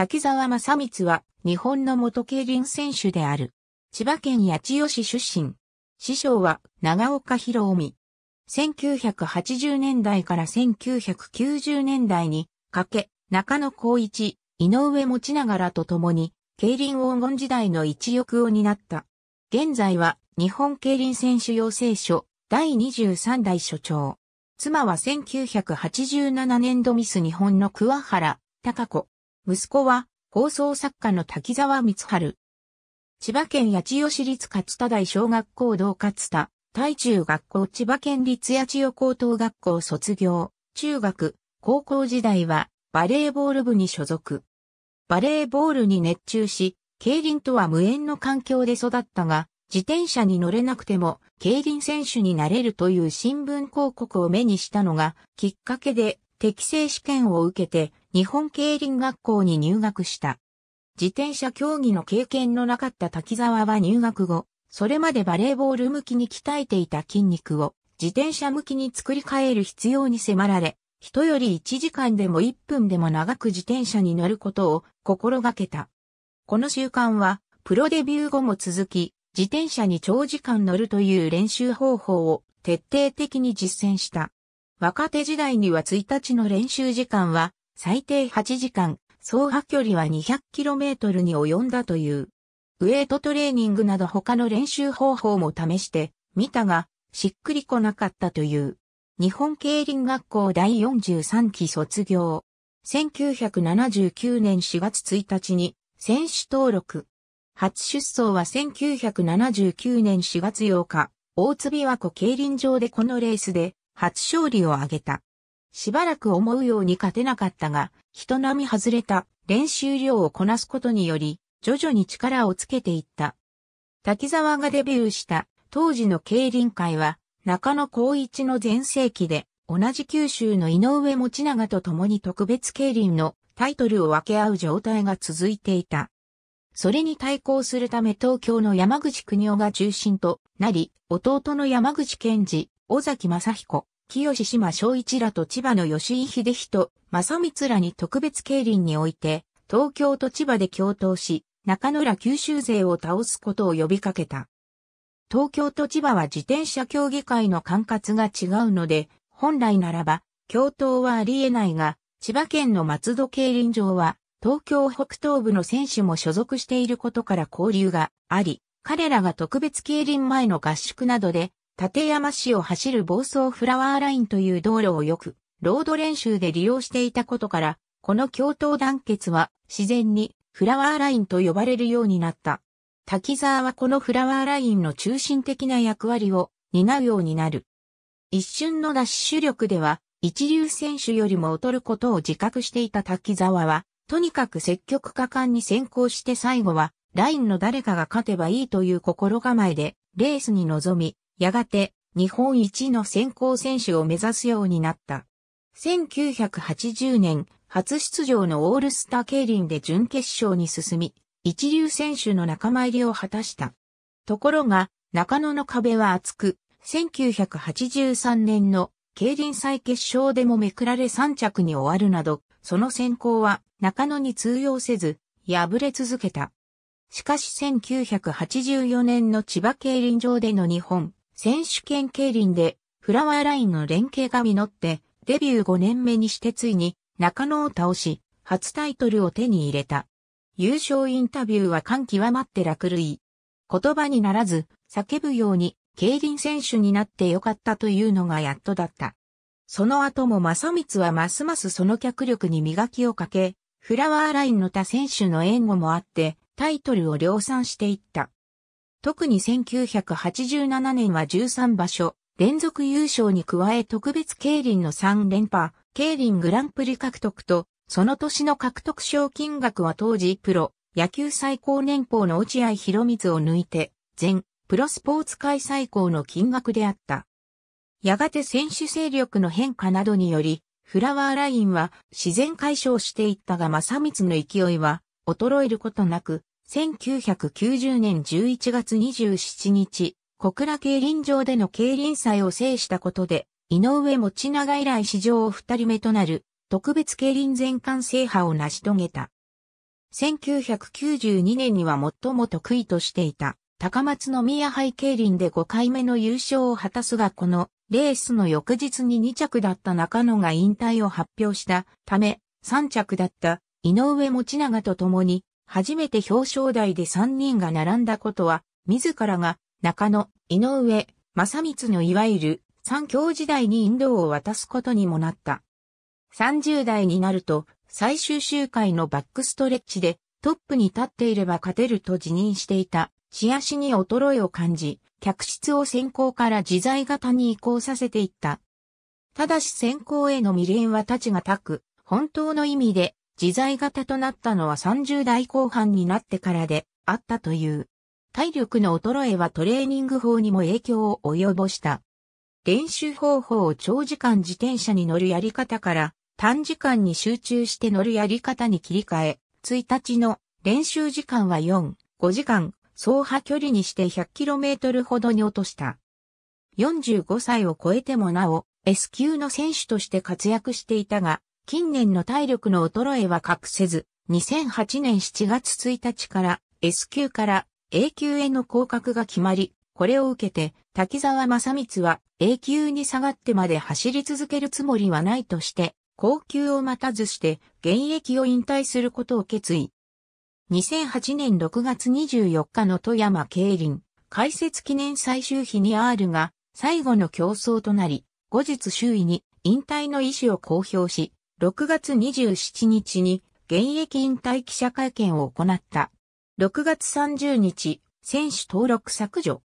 滝沢正光は日本の元競輪選手である。千葉県八千代市出身。師匠は長岡博臣。1980年代から1990年代にかけ、中野光一、井上持ちながらと共に、競輪黄金時代の一翼を担った。現在は日本競輪選手養成所第23代所長。妻は1987年度ミス日本の桑原、高子。息子は、放送作家の滝沢光春。千葉県八千代市立勝田台小学校同勝田、大中学校千葉県立八千代高等学校卒業、中学、高校時代は、バレーボール部に所属。バレーボールに熱中し、競輪とは無縁の環境で育ったが、自転車に乗れなくても競輪選手になれるという新聞広告を目にしたのがきっかけで適正試験を受けて日本競輪学校に入学した。自転車競技の経験のなかった滝沢は入学後、それまでバレーボール向きに鍛えていた筋肉を自転車向きに作り変える必要に迫られ、人より1時間でも1分でも長く自転車に乗ることを心がけた。この習慣は、プロデビュー後も続き、自転車に長時間乗るという練習方法を徹底的に実践した。若手時代には1日の練習時間は最低8時間、走破距離は 200km に及んだという。ウエイトトレーニングなど他の練習方法も試して見たが、しっくりこなかったという。日本競輪学校第43期卒業。1979年4月1日に選手登録。初出走は1979年4月8日、大津琵琶湖競輪場でこのレースで初勝利を挙げた。しばらく思うように勝てなかったが、人並み外れた練習量をこなすことにより、徐々に力をつけていった。滝沢がデビューした当時の競輪界は、中野光一の前世紀で、同じ九州の井上持長と共に特別競輪のタイトルを分け合う状態が続いていた。それに対抗するため東京の山口邦夫が中心となり、弟の山口健二、尾崎正彦、清島昭一らと千葉の吉井秀人、正光らに特別競輪において、東京と千葉で共闘し、中野ら九州勢を倒すことを呼びかけた。東京と千葉は自転車競技会の管轄が違うので、本来ならば、共闘はあり得ないが、千葉県の松戸競輪場は、東京北東部の選手も所属していることから交流があり、彼らが特別競輪前の合宿などで立山市を走る暴走フラワーラインという道路をよく、ロード練習で利用していたことから、この共闘団結は自然にフラワーラインと呼ばれるようになった。滝沢はこのフラワーラインの中心的な役割を担うようになる。一瞬のダッシュ力では一流選手よりも劣ることを自覚していた滝沢は、とにかく積極果敢に先行して最後はラインの誰かが勝てばいいという心構えでレースに臨み、やがて日本一の先行選手を目指すようになった。1980年、初出場のオールスター競輪で準決勝に進み、一流選手の仲間入りを果たした。ところが、中野の壁は厚く、1983年の競輪再決勝でもめくられ3着に終わるなど、その選考は中野に通用せず、敗れ続けた。しかし1984年の千葉競輪場での日本選手権競輪でフラワーラインの連携が実って、デビュー5年目にしてついに中野を倒し、初タイトルを手に入れた。優勝インタビューは感極まって楽類。言葉にならず、叫ぶように、競輪選手になってよかったというのがやっとだった。その後も正光はますますその脚力に磨きをかけ、フラワーラインの他選手の援護もあって、タイトルを量産していった。特に1987年は13場所、連続優勝に加え特別競輪の3連覇、競輪グランプリ獲得と、その年の獲得賞金額は当時プロ、野球最高年俸の落合博光を抜いて、全、プロスポーツ界最高の金額であった。やがて選手勢力の変化などにより、フラワーラインは自然解消していったが正光の勢いは衰えることなく、1990年11月27日、小倉競輪場での競輪祭を制したことで、井上持長以来史上二人目となる特別競輪全冠制覇を成し遂げた。1992年には最も得意としていた高松宮杯競輪で5回目の優勝を果たすがこのレースの翌日に2着だった中野が引退を発表したため3着だった井上持長と共に初めて表彰台で3人が並んだことは、自らが中野、井上、正光のいわゆる三強時代に引導を渡すことにもなった。30代になると、最終周回のバックストレッチでトップに立っていれば勝てると辞任していた、チアシに衰えを感じ、客室を先行から自在型に移行させていった。ただし先行への未練は立ちがたく、本当の意味で自在型となったのは30代後半になってからであったという。体力の衰えはトレーニング法にも影響を及ぼした。練習方法を長時間自転車に乗るやり方から短時間に集中して乗るやり方に切り替え、1日の練習時間は4、5時間、走破距離にして 100km ほどに落とした。45歳を超えてもなお S 級の選手として活躍していたが、近年の体力の衰えは隠せず、2008年7月1日から S 級から A 級への降格が決まり、これを受けて滝沢正光は A 級に下がってまで走り続けるつもりはないとして、高級を待たずして現役を引退することを決意。2008年6月24日の富山競輪開設記念最終日に R が最後の競争となり、後日周囲に引退の意思を公表し、6月27日に現役引退記者会見を行った。6月30日、選手登録削除。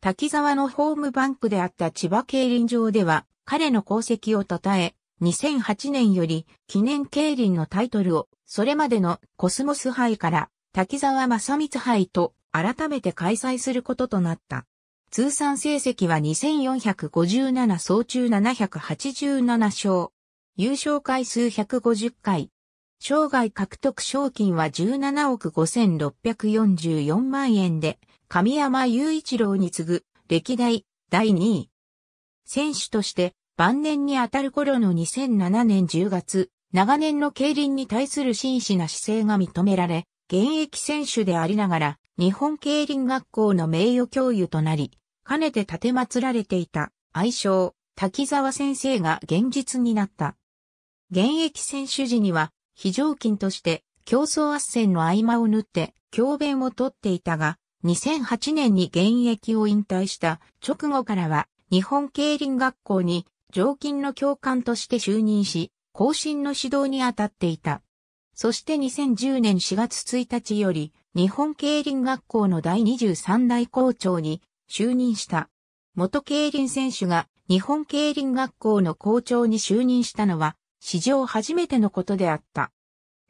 滝沢のホームバンクであった千葉競輪場では、彼の功績を称え、2008年より記念競輪のタイトルを、それまでのコスモス杯から滝沢正光杯と改めて開催することとなった。通算成績は2457総中787勝。優勝回数150回。生涯獲得賞金は17億5644万円で、神山雄一郎に次ぐ歴代第2位。選手として晩年にあたる頃の2007年10月、長年の競輪に対する真摯な姿勢が認められ、現役選手でありながら、日本競輪学校の名誉教諭となり、かねて立て祀られていた愛称、滝沢先生が現実になった。現役選手時には、非常勤として競争圧戦の合間を縫って教鞭をとっていたが、2008年に現役を引退した直後からは日本競輪学校に常勤の教官として就任し、後進の指導に当たっていた。そして2010年4月1日より日本競輪学校の第23代校長に就任した。元競輪選手が日本競輪学校の校長に就任したのは、史上初めてのことであった。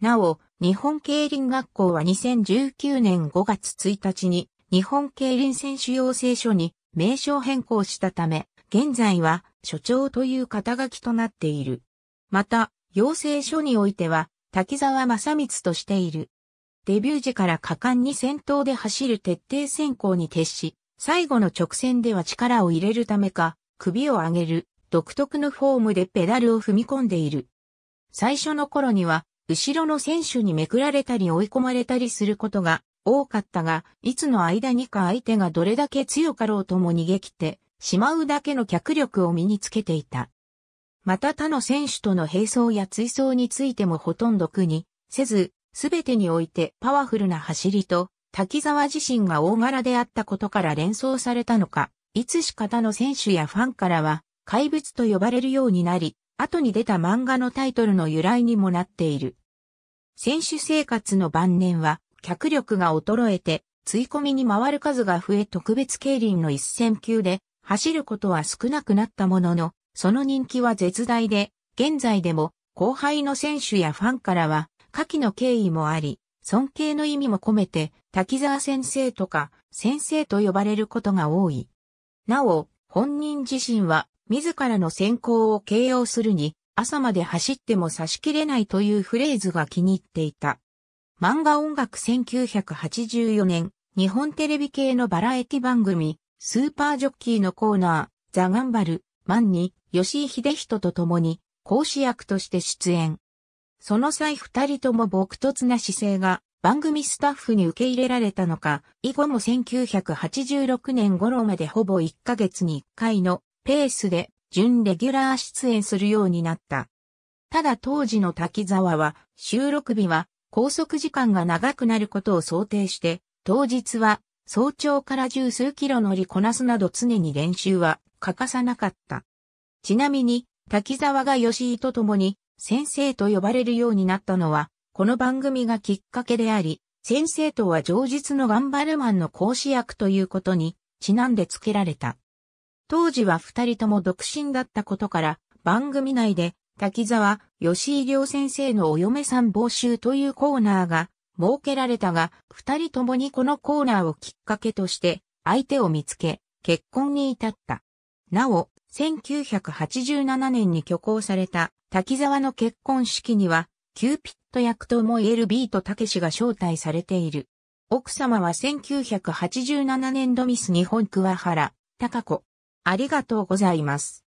なお、日本競輪学校は2019年5月1日に、日本競輪選手養成所に名称変更したため、現在は所長という肩書きとなっている。また、養成所においては、滝沢正光としている。デビュー時から果敢に先頭で走る徹底選考に徹し、最後の直線では力を入れるためか、首を上げる、独特のフォームでペダルを踏み込んでいる。最初の頃には、後ろの選手にめくられたり追い込まれたりすることが多かったが、いつの間にか相手がどれだけ強かろうとも逃げ切って、しまうだけの脚力を身につけていた。また他の選手との並走や追走についてもほとんど苦にせず、すべてにおいてパワフルな走りと、滝沢自身が大柄であったことから連想されたのか、いつしか他の選手やファンからは怪物と呼ばれるようになり、後に出た漫画のタイトルの由来にもなっている。選手生活の晩年は、脚力が衰えて、追い込みに回る数が増え特別競輪の一戦級で、走ることは少なくなったものの、その人気は絶大で、現在でも後輩の選手やファンからは、下記の敬意もあり、尊敬の意味も込めて、滝沢先生とか、先生と呼ばれることが多い。なお、本人自身は、自らの選考を形容するに、朝まで走っても差し切れないというフレーズが気に入っていた。漫画音楽1984年、日本テレビ系のバラエティ番組、スーパージョッキーのコーナー、ザ・ガンバル、マンに、吉井秀人と共に、講師役として出演。その際二人とも朴突な姿勢が番組スタッフに受け入れられたのか、以後も1986年頃までほぼ1ヶ月に1回のペースで準レギュラー出演するようになった。ただ当時の滝沢は収録日は拘束時間が長くなることを想定して、当日は早朝から十数キロ乗りこなすなど常に練習は欠かさなかった。ちなみに、滝沢が吉井と共に先生と呼ばれるようになったのはこの番組がきっかけであり、先生とは上日の頑張るマンの講師役ということに、ちなんで付けられた。当時は二人とも独身だったことから、番組内で、滝沢、吉井良先生のお嫁さん募集というコーナーが設けられたが、二人ともにこのコーナーをきっかけとして、相手を見つけ、結婚に至った。なお、1987年に挙行された滝沢の結婚式には、キューピット役とも言えるビートたけしが招待されている。奥様は1987年度ミス日本桑原、高子。ありがとうございます。